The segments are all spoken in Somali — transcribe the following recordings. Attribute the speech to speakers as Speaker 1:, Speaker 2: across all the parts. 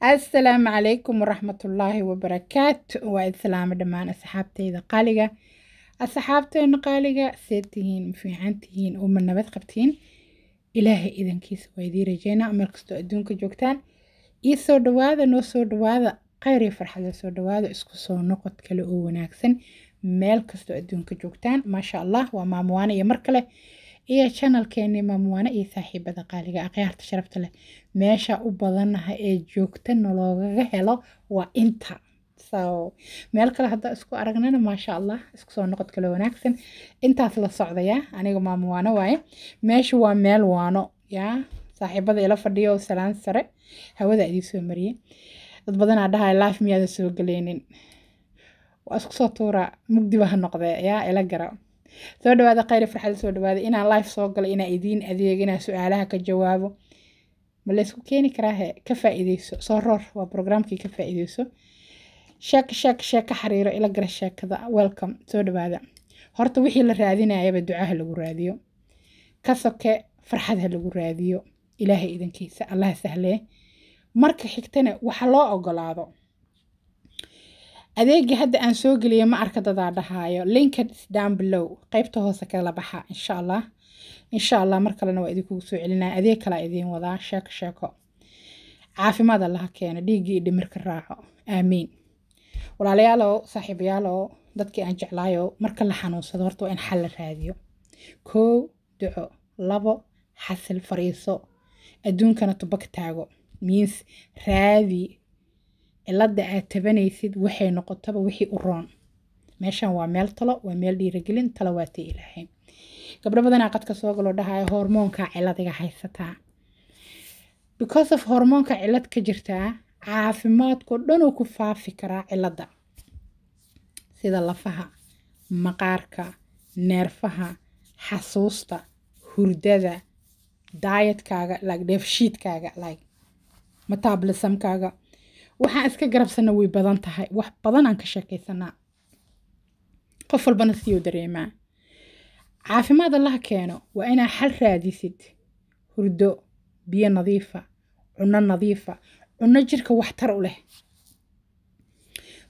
Speaker 1: assalaamu calaykum waraxmatullaahi wabarakaatu waa islaamo dhammaan asxaabteyda qaaliga asxaabteena qaaliga seed tihiin ma fiican tihiin uma nabad qabtiin ilaahay idankiisa waa idii rajeynaa meel kastoo adduunka joogtaan ii soo dhawaada noo soo dhawaada kheyr iyo farxada soo dhawaada isku soo noqod kale oo wanaagsan meel kastoo adduunka joogtaan maasha allah waa maamuwaana iyo mar kale iyo channelkeeni maamwaane iyo saaxiibada qaaliga akhyaarta sharafta leh meesha u badanaha ee joogtana loogaga helo waa inta meel kale haddaa isku aragnana maasha allah isku soo noqod kale wanaagsan intaas la socdayaa aniga maamuwaano waaye meeshu waa meel waano yaa saaxiibada ila fadhiya oo salaan sare hawada idii soo mariyey dad badanaa dhahay laaf miyaada soo geleynin waa isku soo tuura mugdibaha ba noqdee yaa ila gara soo dhawaada khayra farxada soo dhawaada inaan life soo galo inaa idiin adeegina su-aalaha ka jawaabo ma laysku keeni karaahe ka faa'iideyso soo roor waa brograamkii ka faa'iideyso sheeka sheeka sheeka xiriiro ila gara sheekada welcome soo dhawaada horta wixii la raadinayaba ducaha lagu raadiyo ka soke farxadha lagu raadiyo ilaahay idankiisa allaha sahlee marka xigtana waxa loo ogolaado adeegii hadda aan soo geliyo ma arka dadaa dhahaayo linkad down below qaybta hoose kala baxa insha allah insha allah mar kalena waa idinkugu soo celinaya adeeg kalaa idiin wadaa sheeko sheeko caafimaad allaha keena dhiiggii dhimirka raaco aamiin walaalayaalow saaxiibayaalow dadkii aan jeclaayo marka la xanuunsado horta waa in xal la raadiyo kow duco labo xasil fariiso adduunkana tuba ka taago means raadi cilada aad tabanaysid waxay noqotaba wixii u roon meeshan waa meel talo waa meel dhiiragelin talo waata ilaahay gabdho badanaa qadka soo galoo dhahaya hormoonkaa ciladiga haysataa because of hormoonka cilad ka jirtaa caafimaadkao dhanuu ku faafi karaa cilada sida lafaha maqaarka neerfaha xasuusta hurdada daayadkaaga like defshiidkaaga like metablisamkaaga waxaan iska garabsana way badan tahay wax badanaan ka sheekaysanaa qof walbana siiyou dareemaa caafimaad allaha keeno waa inaa xal raadisid hurdo biyo nadiifa cunno nadiifa cunno jirka waxtar u leh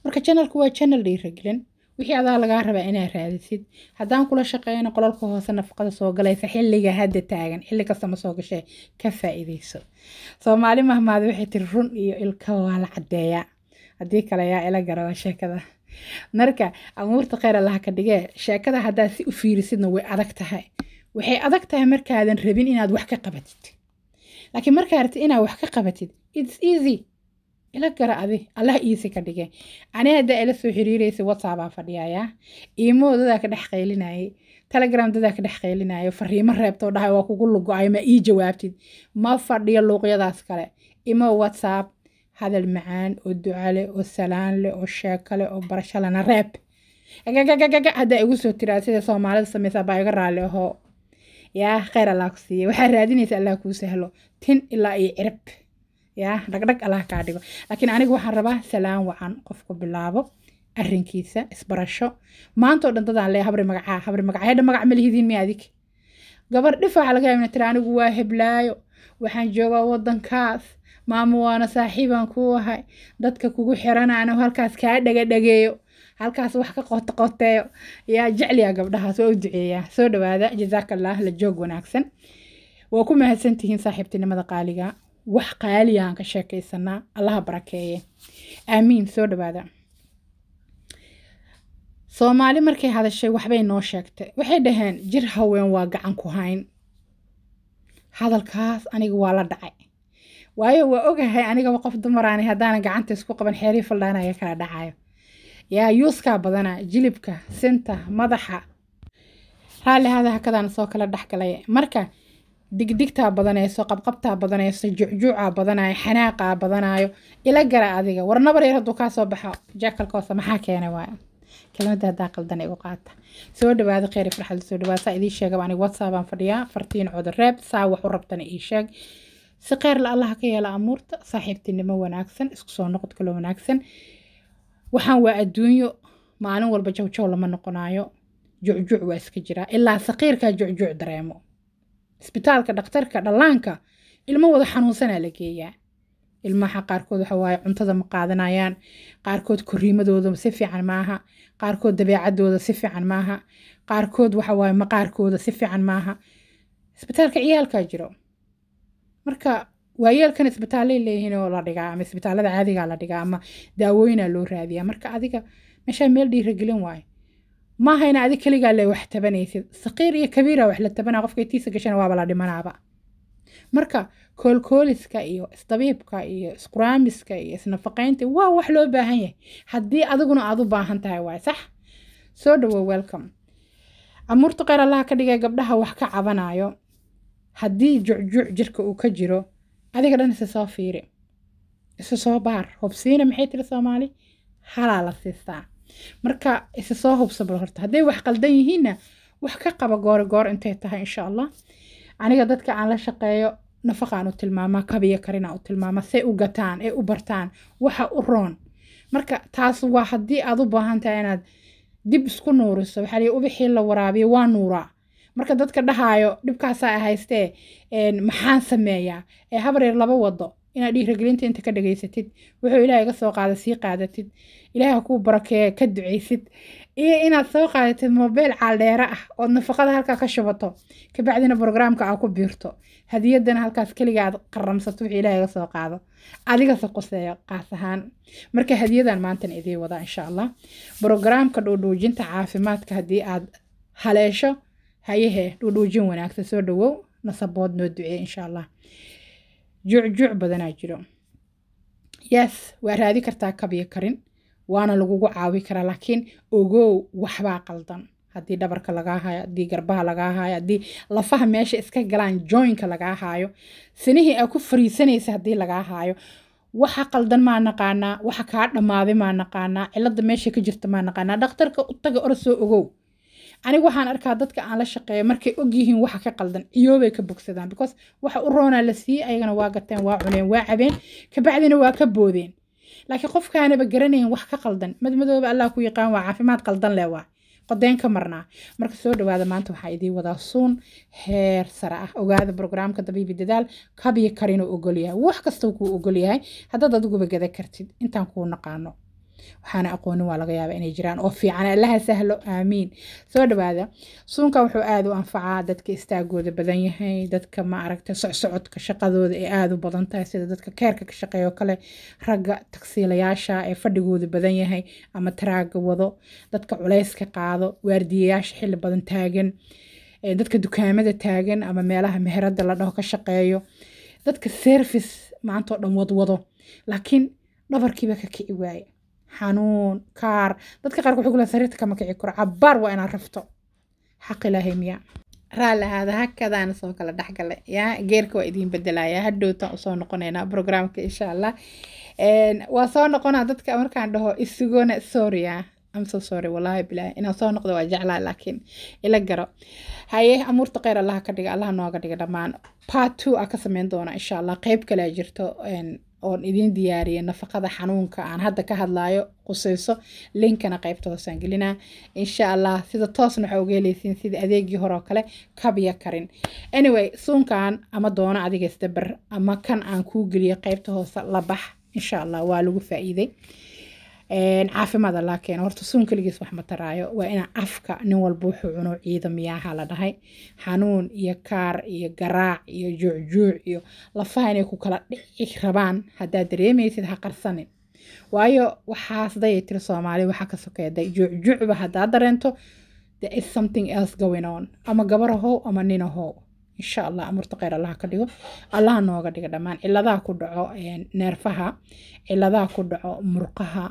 Speaker 1: marka janalku waa janal dhiiragelin wixii adaa lagaa rabaa inaa raadisid haddaan kula shaqeyno qololka hoose nafaqada soo galaysa xilliga hadda taagan xilli kastama soo gashee ka faa'iideyso soomaali mahmaada waxay tiri run iyo ilka waa la caddeeyaa haddii kale yaa ila gara sheekada marka amuurta kheyr allaha ka dhigee sheekada haddaad si u fiirisidna way adag tahay waxay adag tahay markaadan rabin inaad wax ka qabatid laakiin markaa rabtid inaad wax ka qabatid its easy ila gara adi allah iisi ka dhige ani haddaa ila soo xiriireysa whatsappaa fadhiyayaa iimoo dadaa ka dhex qaylinayay telegram dadaa ka dhex qaylinayo fariimo reebtoo dhahay waa kugu lugo-ay ma ii jawaabtid ma fadhiyo luuqyadaas kale imo whatsapp hadal macaan oo ducale oo salaan leh oo sheeko leh oo barasho lana reeb gagagagaga haddaa igu soo tiraa sida soomaalida samaysaa baa iga raalli ahoo yaa kheyr allah ku siiya waxaa raadinaysa allah kuu sahlo tin ilaa iyo cirib yaa dhagdhag allah kaa dhigo laakiin aniga waxaan rabaa salaan wacan qofku bilaabo arrinkiisa isbarasho maantao dhan dadaan le habri magacaa habri magacaa hedha magac malihidiin miya adig gabar dhifaaca ah laga yaabina tira anigu waa heblaayo waxaan joogaa waddankaas maamo waana saaxiibaan ku ahay dadka kugu xiranaano halkaas kaa dhagadhageeyo halkaas wax ka qotqoteeyo yaa jecliyaa gabdhahaas waa u duceeyaa soo dhawaada jazaaka allah la joog wanaagsan waa ku mahadsantihiin saaxiibtinimada qaaliga wax qaaliya aan ka sheekaysanaa allaha barakeeye aamiin soo dhawaada soomaali markay hadashay waxbay noo sheegtay waxay dhaheen jir haween waa gacan ku hayn hadalkaas aniga waa la dhacay waayo waa ogahay anigaba qof dumaraani haddaanan gacanta isku qaban xeerii faldhaanaga kala dhacayo yaa yuuskaa badana jilibka sinta madaxa raalli hada hakadaana soo kala dhexgalay marka digdigtaa badanayso qabqabtaa badanayso jucjuucaa badanayo xanaaqaa badanaayo ila gara adiga war nabar yar hadduu kaa baxo jaakalkoosa maxaa keenay waay kelmada haddaa qaldan igu qaata soo dhawaada kheyr farxad soo dhawaada saa idiin sheegaba aniga whatsappaan fadhiyaa fartiin codoreeb saa wax u rabtana ii sheeg si kheyr la allaha ka yeela amuurta saaxiibtinimo wanaagsan isku soo noqod kalo wanaagsan waxaan waa adduunyo maalin walba jawjow lama noqonaayo jucjuuc waa iska jiraa ilaa saqiirkaa jucjuuc dareemo isbitaalka dhakhtarka dhallaanka ilmo wada xanuunsanaa la geeyaa ilmaha qaarkood waxa cuntada ma qaadanayaan qaarkood koriimadooda si fiican maaha qaarkood dabeecadooda si fiican maaha qaarkood waxa maqaarkooda si fiican maaha isbitaalka ciyaalkaa jiro marka waayeelkan isbitaallay oo la dhigaa ama isbitaalada caadigaa ah la dhigaa ama daawooyinaa loo raadiyaa marka adiga meeshaa meel dhiiragelin waayo maaha ina adig keligaa le wax tabanaysid saqiir iyo kabiira wax la tabanaa qofka itiisa gashana waaba la dhimanaaba marka koolkooliska iyo isdabiibka iyo isquraamiska iyo isnafaqeynta waa wax loo baahan yahay haddii adiguna aad u baahan tahay waay sax soo dhawow welcome amuurta qeyr allaha ka dhigay gabdhaha wax ka cabanaayo haddii jucjuc jirka uu ka jiro adiga dhan isa soo fiiri isa soo baar hobsiina maxay tiri soomaali halaa la siistaa marka isa soo hubsa bal horta hadday wax qaldan yihiinna wax ka qaba goore goor intay tahay insha allah aniga dadka aan la shaqeeyo nafaqaan u tilmaamaa kabiyo karinaan u tilmaamaa say u gataan ee u bartaan waxa u roon marka taas waa haddii aad u baahan tahay inaad dib isku nuuriso waxaa lii ubixii la waraabiyo waa nuuraa marka dadka dhahaayo dhibkaasaa haystee maxaan sameeyaa ee habreer laba wado inaad dhiiragelinta inta ka dhageysatid wuxuu ilaahay ga soo qaada sii qaadatid ilaahay hakuu barakeeya ka duceysid iyo inaad soo qaadatid mobeyl caaldheere ah ood nafaqada halkaa ka shubato kabacdina brograamka aa ku biirto hadiyadana halkaas keliga aad qaramsato wixii ilaahay ga soo qaado adigase quseeya qaas ahaan marka hadiyadan maantan idiin wadaa insha allah brograamka dhuudhuujinta caafimaadka haddii aad haleesho hayahee dhuudhuujin wanaagsan soo dhawow nasabood noo ducee insha allah jucjuc badanaa jiro yes waa raadi kartaa kabyo karin waana lagugu caawi karaa laakiin ogow waxbaa qaldan haddii dhabarka lagaa haayo haddii garbaha lagaa haayo haddii lafaha meesha iska galaan joinka lagaa haayo sinihii aa ku fariisanaysa haddii lagaa haayo waxa qaldan maa naqaanaa waxa kaa dhammaaday maa naqaanaa cilada meesha ka jirta maa naqaanaa dhakhtarka u taga or soo ogow aniga waxaan arkaa dadka aan la shaqeeyo markay ogyihiin waxa ka qaldan iyoobay ka bogsadaan because waxa u roonaa la siiyey ayagana waa gateen waa cuneen waa cabeen kabacdina waa ka boodeen laakiin qofkaanaba garanayn wax ka qaldan madmadooba allah ku yaqaan waa caafimaad qaldan leh waa qodeen ka marnaa marka soo dhawaada maanta waxaa idiin wadaa suun heer sare ah ogaada brograamka dabiibi dadaal kabiyo karinuu ogolyahay wax kastau kuu ogolyahay haddaad adiguba gada kartid intaan kuu naqaano waxaana aqoonin waa laga yaaba inay jiraan oo fiican allaha sahlo aamiin soo dhawaada suunka wuxuu aada u anfacaa dadka istaagooda badan yahay dadka ma aragta socsocodka shaqadooda ee aada u badan tahay sida dadka keerka ka shaqeeyo kale ragga tagsiilayaasha ee fadhigooda badan yahay ama taraaga wado dadka culayska qaado waardiyayaasha xilli badan taagan dadka dukaamada taagan ama meelaha meherada la dhaho ka shaqeeyo dadka service maantaoo dhan wadwado laakiin dhabarkiiba ka kici waaye xanuun kaar dadka qaar waxay kuleen sariirta kama kici karo cabbaar waa inaad rafto xaq ilaahay miya raalli hakadaana soo kala dhexgala yaa geerka waa idiin bedelayaa hadhowtaan usoo noqonaynaa programka insha allah waa soo noqonaa dadka markaan dhaho isigona sorya I'm so wallahi bilahi inaan soo noqdo waa jeclaa laakiin ila garo haye amuurta kheyr allaha ka dhiga allaha nooga dhiga dhammaan part two aa ka sameyn doona insha allah qeyb kalea jirto oon idiin diyaariyay nafaqada xanuunka aan hadda ka hadlaayo qusayso linkana qaybta hoosaan gelinaa insha allah sida toosna waxa uga helaysiin sida adeegii hore oo kale kabya karin anyway suunkan ama doono adiga isdabar ama kan aan kuu geliyo qaybta hoose la bax insha allah waa lagu faa'iiday caafimaad allaa keeno horta suun keligiis wax ma taraayo waa ina afka nin walba wuxuu cuno ciida la dhahay xanuun iyo kaar iyo garaac iyo juucjuuc iyo lafaha inay ku kala dhici rabaan haddaad dareemaysid ha qarsane waayo waxaas dayay tiri soomaali waxaa ka sokeeday juucjuucba haddaad dareento there is something else going on ama gabarahow ama ninahow insha allah amurta kheyr allaha ka dhigo allaha nooga dhiga dhammaan ciladaha ku dhaco neerfaha ciladaha ku dhaco murqaha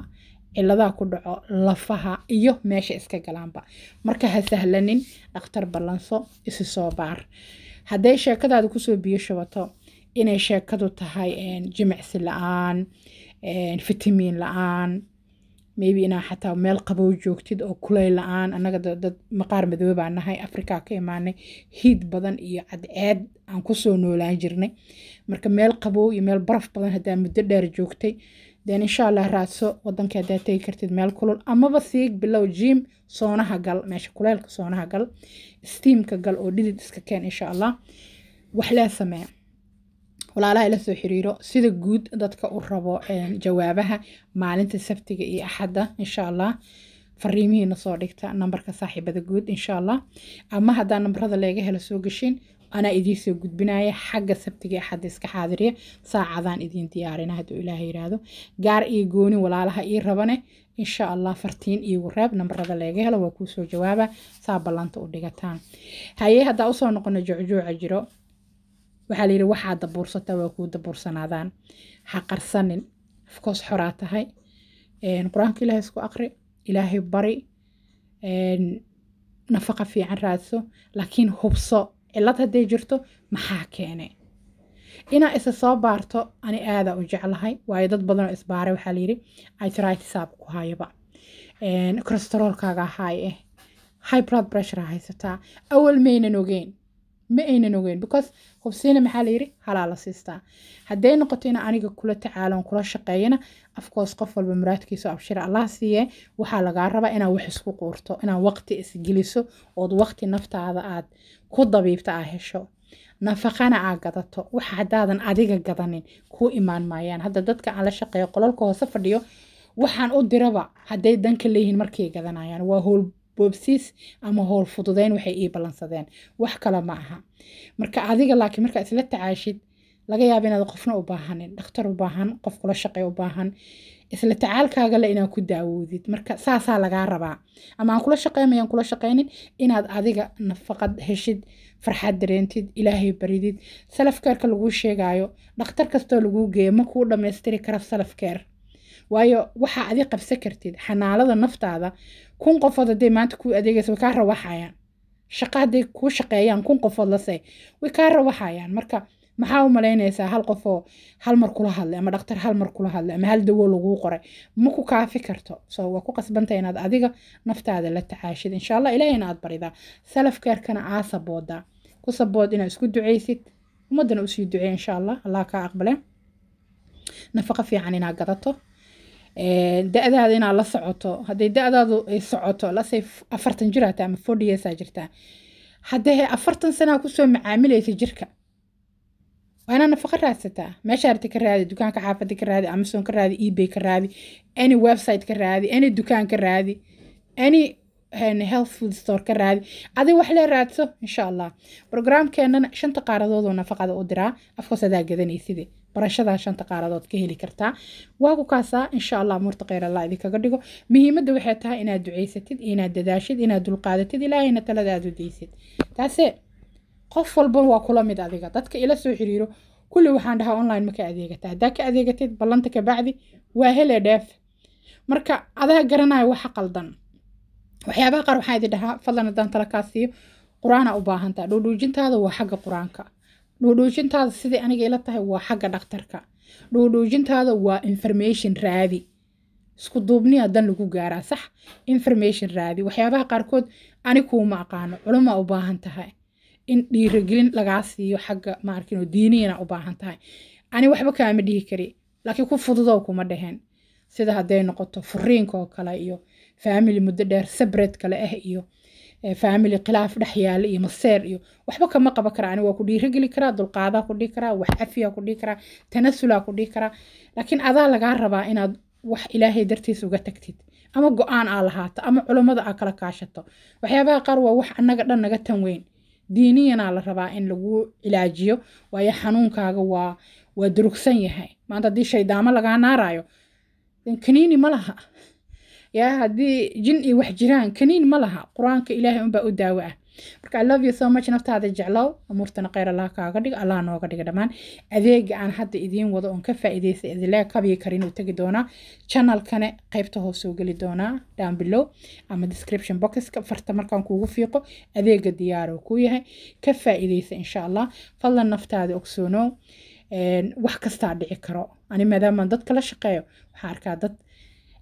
Speaker 1: cilladaha ku dhaco lafaha iyo meesha iska galaanba marka ha sahlanin dhakhtar ballanso isi soo baar hadday sheekadaada kusoo biyo shubato inay sheekadu tahay jimicsi la-aan fitamiin la-aan maybe inaa xataa meel qabow joogtid oo kuleyl la-aan annaga dad maqaar madoobe nahay afrikaa ka imaanay hiid badan iyo cadceed aan kusoo noolaan jirnay marka meel qabow iyo meel baraf badan haddaa muddo dheer joogtay then insha allah raadso wadanka tegi kartid meel kulul amaba siig bilow jiim soonaha gal meesha kuleelka soonaha gal stiimka gal oo dhidid iska keen insha allah wax lee sameeya walaalaha ila soo xiriiro sida guud dadka u rabo jawaabaha maalinta sabtiga iyo axadda insha allah fariimihiina soo dhigta nambarka saaxiibada guud insha allah ama haddaan nambarada leega helo soo gashin anaa idiin soo gudbinaya xagga sabtiga axadda iska xaadiriya saacadaan idiin diyaarina hadduu ilaaha yidhaahdo gaar iyo gooni walaalaha ii rabane insha allah fartiin iigu reeb nambarada laga helo waa kuusoo jawaaba saa ballanta u dhigataan haye haddaa usoo noqono joocjooca jiro waxaa layidhi waxaa dabuursataa waa kuu dabuursanaadaan ha qarsanin afkoos xoraa tahay qur-aanka ilaahay isku aqri ilaahay bari nafaqa fiican raadso laakiin hubso cilad hadday jirto maxaa keene inaa isa soo baarto ani aadaa u jeclahay waayo dad badanoo isbaaray waxaa layidhi itritisab ku hayaba kolestaroolkaaga haay eh high blood pressure haysataa awal maynan ogeyn ma aynan ogeyn because hubsiina maxaa layidhi halaa la siistaa hadday noqoto ina aniga kula tacaalon kula shaqeeyana afkoos qof walba muraadkiiso abshira allah siiye waxaa lagaa rabaa inaa wax isku quurto inaa waqti isgeliso ood waqti naftaada aad ku dabiibta aa hesho nafaqana aa gadato wax haddaadan adiga gadanin kuu imaan maayaan hadda dadka aan la shaqeeyo qolalka hoose fadhiyo waxaan u diraba hadday danka leeyihiin markay gadanayaan waa howl boobsiis ama howl fududeyn waxay ii ballansadeen wax kale ma aha marka adiga laakiin markaa isla tacaashid laga yaaba inaad qofna u baahanin dhakhtar u baahan qof kula shaqey u baahan isla tacaalkaagale inaad ku daawoodid marka saasaa lagaa rabaa ama aan kula shaqeymayaan kula shaqeynin inaad adiga nafaqad heshid farxad dareentid ilaahay baridid salafkeerka laguu sheegaayo dhakhtar kastoo laguu geeya ma kuu dhammaystiri kara salafkeer waayo waxaa adi qabsan kartid xanaalada naftaada kun qofood haday maanta ku adeegeysa way kaa rawaxayaan shaqa hadday kuu shaqeeyaan kun qofood lase way kaa rawaxayaan marka maxaa u malaynaysaa hal qofoo hal mar kula hadlay ama dhaktar hal mar kula hadlay ama hal dawo laguu qoray ma ku kaafi karto soo waa ku qasbanta inaad adiga naftaada la tacaashid insha allah ilaahayna aad baridaa salafkeerkana aa saboodaa ku sabood inaad isku ducaysid ummaddana usii ducey insha allah allah kaa aqbale nafaqa fiican inaa gadato Eh, da-daada inaad la socoto hadday da-daadu ay socoto lasay afartan jir ama forty years aa jirtaa hadday afartan sanaa kusoo macaamilaysa jirka waa inaad nafaqo raadsataa meesha arti ka raadi dukaanka xaafadda ka raadi amazon ka raadi ebay ka raadi any website ka raadi any dukaan ka raadi any eh, health food store ka raadi adig wax lee raadso insha allah brograamkeennana shanta qaaradoodoo nafaqada u diraa afkoos adaa gadanaysid barashadaa shanta qaaradood ka heli kartaa waagu ku kaasaa insha allah muurta kheyr allah idinkaga dhigo muhiimadda waxay tahay inaad ducaysatid inaad dadaashid inaad dulqaadatid ilaahayna talada aad udaysid taase qof walba waa kula mid adiga dadka ila soo xiriiro kulli waxaan dhahaa online ma adeegata haddaa ka adeegatid ballanta kabacdi waa hele dheef marka adaa garanaya waxa qaldan waxyaabaha qaar waxaan idin dhahaa fadlan haddaan tala kaa siiyo qur-aanaa u baahantaa dhuudhuujintaada waa xagga qur-aanka dhuudhuujintaada sidai aniga ila tahay waa xagga dhaktarka dhuudhuujintaada waa information raadi isku duubni hadan lagu gaaraa sax information raadi waxyaabaha qaarkood ani aqaano culumaa u baahan tahay in dhiirigelin lagaa siiyo xagga maarkino diiniyana u baahan tahay ani waxba kaama dhihi kari laakiin ku fududow kuma dheheen sida hadday noqoto furiinka oo kale iyo faamili muddo dheer sabred kale ah iyo family khilaaf yaalo iyo maseer iyo waxba kama qaban kara ani waa ku dhiirogeli karaa dulqaadaa ku dhihi karaa wax cafiyaa ku dhihi karaa tanasulaa ku dhihi karaa laakiin adaa lagaa rabaa inaad wax ilaahay dartiis uga tagtid ama go-aan aa lahaato ama culummada aa kala kaashato waxyaabaha qaar waa wax annaga dhan naga tan weyn diiniyanaa la rabaa in lagu cilaajiyo waayo xanuunkaaga waa waa durugsan yahay maanta haddii shaydaamo lagaa naaraayo kaniini ma laha yaa haddii jin iyo wax jiraan kaniin ma laha qur-aanka ilaahay unbaa u daawo ah marka i love you so much naftaada jeclow umuurtana kheyr allah kaaga dhigo allah nooga dhiga dhammaan adeega aan hadda idiin wado oon ka faa'iidaystay idinlaga kabiyi kara inuu tegi doonaa channelkane qaybta hoosoo geli doonaa down below ama description boxka farta markaan kuugu fiiqo adeega diyaaro kuu yahay ka faa'iidaysa insha allah fadlan naftaada ogsoonow wax kastaa dhici karo ani maadaamaan dadka la shaqeeyo waxaan arkaa dad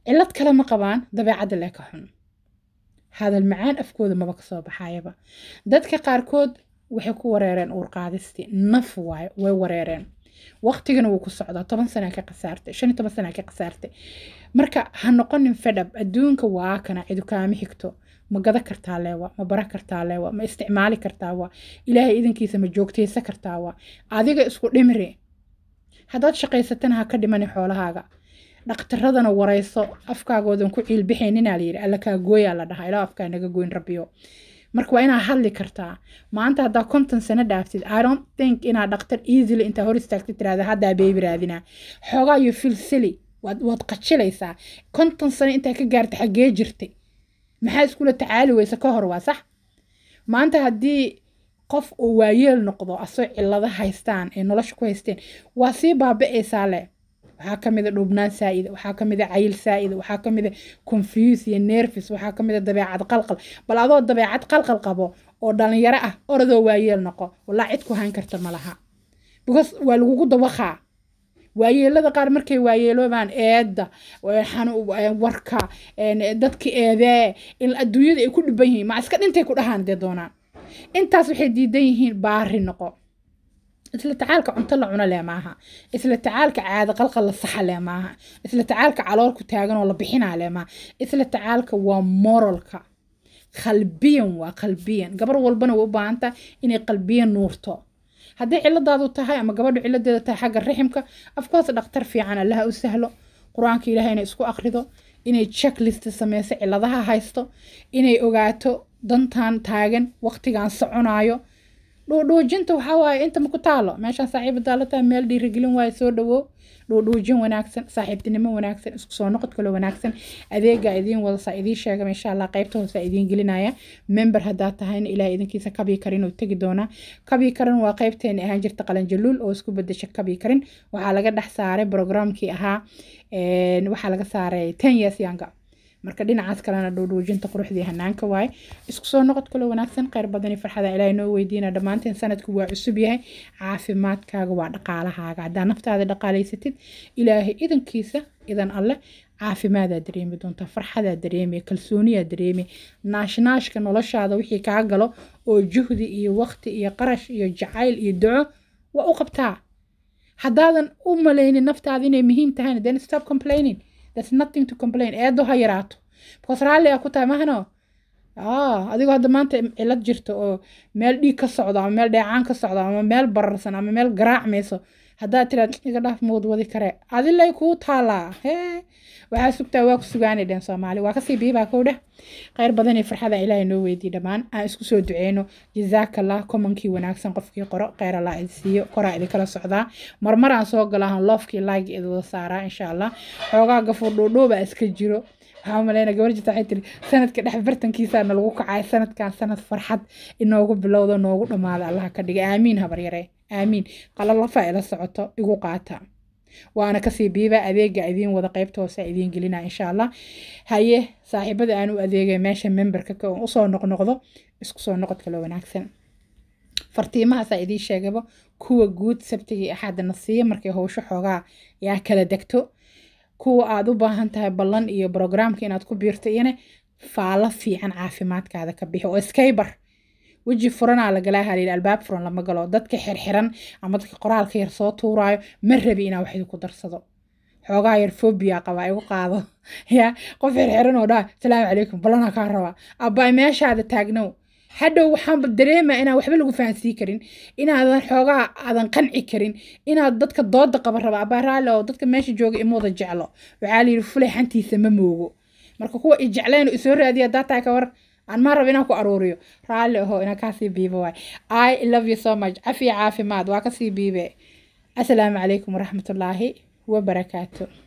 Speaker 1: cilad kale ma qabaan dabeecadda lee ka xun hadal macaan afkooda maba kasoo baxaayaba dadka qaarkood waxay ku wareereen uurqaadisti naf waaye way wareereen waqtigana wuu ku socdaa toban sana ka khasaartay shan iyo toban sana ka khasaartay marka ha noqonin fedhab adduunka waa kana cidukaami xigto ma gada kartaa leewa ma bara kartaa leewa ma isticmaali kartaa ilaahay idankiisa ma joogtaysa kartaa adiga isku dhimri haddaad shaqaysatana ha ka dhimani xoolahaaga dhakhtaradana warayso afkaagoodan ku ciilbixayn inaa la yidhi gooyaa la dhahaa ilaa afkaa naga goyn rabbiyo marka waa inaa hadli kartaa maanta haddaa konton sano dhaaftid i don't think inaa dhaktar easily intaa hor istaagtid tirahda haddaa beebi raadinaa xoogaa iyo filsili waad qajilaysaa konton sano intaa ka gaarta xaggee jirtay maxaa iskula tacaali weysa ka hor waa sax maanta haddii qof uu waayeel noqdo asoo cillado haystaan ay nolosha ku haysteen waa sii baabiaysaa leh waxaa kamida dhuubnaan saaida waxaa kamida cayil saaida waxaa kamida confuse iyo nervis waxaa kamida dabeecad qalqal bal adoo dabeecad qalqal qabo oo dhalinyaro ah oradoo waayeel noqo walaa cid ku hayn karta malaha because waa lagugu dawaqaa waayeelada qaar markay waayeeloobaan eeda warka dadka eedee in adduunyada ay ku dhiban yihiin ma iska dhintay ku dhahaan dee doonaan intaas waxay diidan yihiin baari noqo isla tacaalka cunto la cuno lee maaha isla tacaalka caada qalqal la saxa lee maaha isla tacaalka calool ku taagan oo la bixinaa lee maaha isla tacaalka waa moralka qalbiyan waa qalbiyan gabar walbana way u baahan inay qalbiyan nuurto haddii ciladaadu tahay ama gabadhu ciladeeda tahay xagga raximka afkoos dhakhtar fiican allaha u sahlo qur-aanka ilaha inay isku akhrido inay checklist samayso ciladaha haysto inay ogaato dantan taagan waqtigan soconaayo dhuudhuujinta waxaa waaye inta ku taalo meeshaan saaxiibadaa la tahay meel dhiirigelin waaye soo dhawow dhuudhuujin wanaagsan saaxiibtinimo wanaagsan isku soo noqod kale wanaagsan adeegaa idiin wadasaa idiin sheegam insha allah qaybta hoosaa idiin gelinaya member haddaa tahayna ilaahay idinkiisa kabii karin uu tegi doonaa kabii karin waa qaybteena ahaan jirta qalanjaluul oo isku bedesha kabii karin waxaa laga dhex saaray programkii ahaa waxaa laga saaray ten years yanga marka dhinacaas kalena dhuudhuujinta quruxdii hanaanka waaye isku soo noqod kalo wanaagsan kheyr badani farxada ah, ilaahay noo weydiina dhammaanteen sanadku waa cusub yahay caafimaadkaaga waa dhaqaalahaaga haddaa naftaada dhaqaalaysated ilaahay idankiisa idan alle caafimaadaa dareemi doontaa farxadaa dareemi kalsooniyaa dareemi naashnaashka noloshaada wixii kaa galo oo juhdi iyo waqti iyo qarash iyo jacayl iyo duco waa u qabtaa haddaadan u malaynin naftaada inay muhiim tahayna then stop complaining there's nothing to complain eedo ha yaraato bakaas raalli aa ku tahay mahano adigoo ah, hadda maanta cilad jirto oo meel dhiig ka socdo ama meel dheecaan ka socdo ama meel bararsan ama meel garaacmayso haddaad tiraad iga dhaaf mood wadi kare adilay kuu taalaa waxaa sugtaa waa ku sugaanay dhen soomaali waa kasii biibaa kow khayr badan iyo farxada ilaahay noo weydiiy dhammaan aan isku soo duceyno jazaakallah komankii wanaagsan qofkii qoro kheyr allaa idi siiyo koraa idinkala socdaa marmaraan soo galaahan loofkii laagi idwada saaraa insha allah xoogaa gafuur dhuudhuuba iska jiro waxaa umaleyna gabar jirta waxay tiri sanadka dhex bartankiisaa nalagu kacay sanadkan sanad farxad inoogu bilowda noogu dhammaada allaha ka dhiga aamiin habaryare aamiin qalalafa ila socoto igu qaata waana kasii biiba adeega idiin wada qaybtoosa hoose idiin gelina insha allah haye saaxiibada aan u adeegay meesha memberka on usoo noqnoqdo isku soo noqod kaloo wanaagsan fartiimahaasaa idiin sheegaba kuwa guud sabtigii axaadana siiya markay howsho xoogaa yaa kala degto kuwa aad u baahan tahay ballan iyo brograamka inaad ku biirto iyana faalo fiican caafimaadkaada ka bixi oo iskaybar weji furanaa lagalaa halil albaab furan lama galo dadka xirxiran ama dadka qoraalka yar soo tuuraayo ma rabi inaa wax ku darsado xoogaa yar fobia qaba igu qaado ya qof xirxiran oo dhaa salaamu calaykum ballanaa kaa rabaa abbay meeshaada taagnow hadhow waxaanba dareema inaan waxba lagu fahansii karin inaadan xoogaa aadan qanci karin inaad dadka dooda qaba raba abaaraale oo dadka meesha jooga ima jeclo waxaa layidhi fulay xantiisa ma moogo marka kuwa i jecleen isoo raadiya daataa ka war aan maa rabo inaan ku aruuriyo raalli aho inaan kasii biibo waay i love you so much cafiya caafimaad waa kasii biibe asalaamu calaykum waraxmatullaahi wabarakaatu